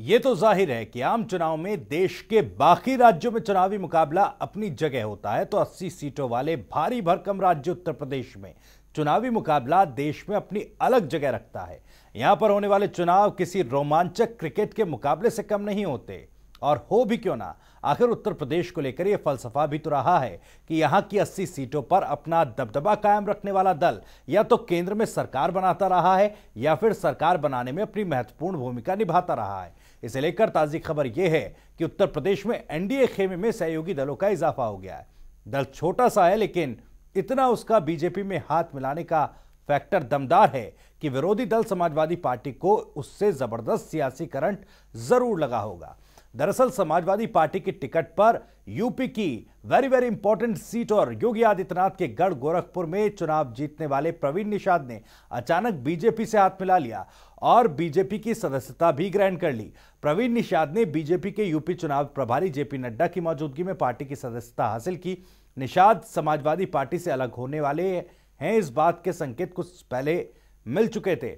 ये तो जाहिर है कि आम चुनाव में देश के बाकी राज्यों में चुनावी मुकाबला अपनी जगह होता है तो 80 सीटों वाले भारी भरकम राज्य उत्तर प्रदेश में चुनावी मुकाबला देश में अपनी अलग जगह रखता है यहां पर होने वाले चुनाव किसी रोमांचक क्रिकेट के मुकाबले से कम नहीं होते और हो भी क्यों ना आखिर उत्तर प्रदेश को लेकर यह फलसफा भी तो रहा है कि यहां की 80 सीटों पर अपना दबदबा कायम रखने वाला दल या तो केंद्र में सरकार बनाता रहा है या फिर सरकार बनाने में अपनी महत्वपूर्ण भूमिका निभाता रहा है इसे लेकर ताजी खबर यह है कि उत्तर प्रदेश में एनडीए खेमे में सहयोगी दलों का इजाफा हो गया है दल छोटा सा है लेकिन इतना उसका बीजेपी में हाथ मिलाने का फैक्टर दमदार है कि विरोधी दल समाजवादी पार्टी को उससे जबरदस्त सियासी करंट जरूर लगा होगा दरअसल समाजवादी पार्टी की टिकट पर यूपी की वेरी वेरी इंपॉर्टेंट सीट और योगी आदित्यनाथ के गढ़ गोरखपुर में चुनाव जीतने वाले प्रवीण निषाद ने अचानक बीजेपी से हाथ मिला लिया और बीजेपी की सदस्यता भी ग्रहण कर ली प्रवीण निषाद ने बीजेपी के यूपी चुनाव प्रभारी जेपी नड्डा की मौजूदगी में पार्टी की सदस्यता हासिल की निषाद समाजवादी पार्टी से अलग होने वाले हैं इस बात के संकेत कुछ पहले मिल चुके थे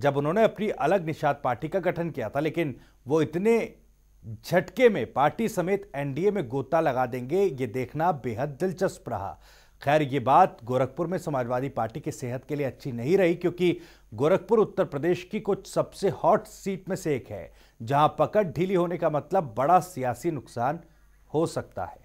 जब उन्होंने अपनी अलग निषाद पार्टी का गठन किया था लेकिन वो इतने झटके में पार्टी समेत एनडीए में गोता लगा देंगे ये देखना बेहद दिलचस्प रहा खैर ये बात गोरखपुर में समाजवादी पार्टी की सेहत के लिए अच्छी नहीं रही क्योंकि गोरखपुर उत्तर प्रदेश की कुछ सबसे हॉट सीट में से एक है जहां पकड़ ढीली होने का मतलब बड़ा सियासी नुकसान हो सकता है